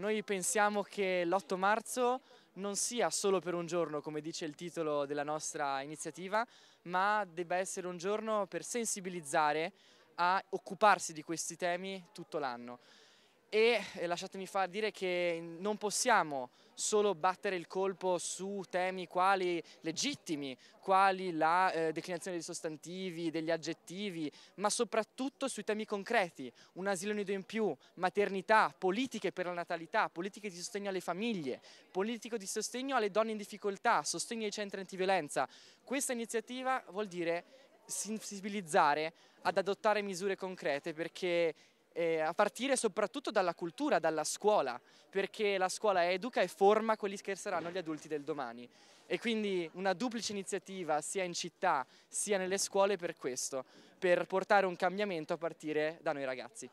Noi pensiamo che l'8 marzo non sia solo per un giorno, come dice il titolo della nostra iniziativa, ma debba essere un giorno per sensibilizzare a occuparsi di questi temi tutto l'anno e eh, lasciatemi far dire che non possiamo solo battere il colpo su temi quali legittimi, quali la eh, declinazione dei sostantivi, degli aggettivi, ma soprattutto sui temi concreti, un asilo nido in più, maternità, politiche per la natalità, politiche di sostegno alle famiglie, politiche di sostegno alle donne in difficoltà, sostegno ai centri antiviolenza. Questa iniziativa vuol dire sensibilizzare ad adottare misure concrete perché eh, a partire soprattutto dalla cultura, dalla scuola, perché la scuola educa e forma quelli che saranno gli adulti del domani. E quindi una duplice iniziativa sia in città sia nelle scuole per questo, per portare un cambiamento a partire da noi ragazzi.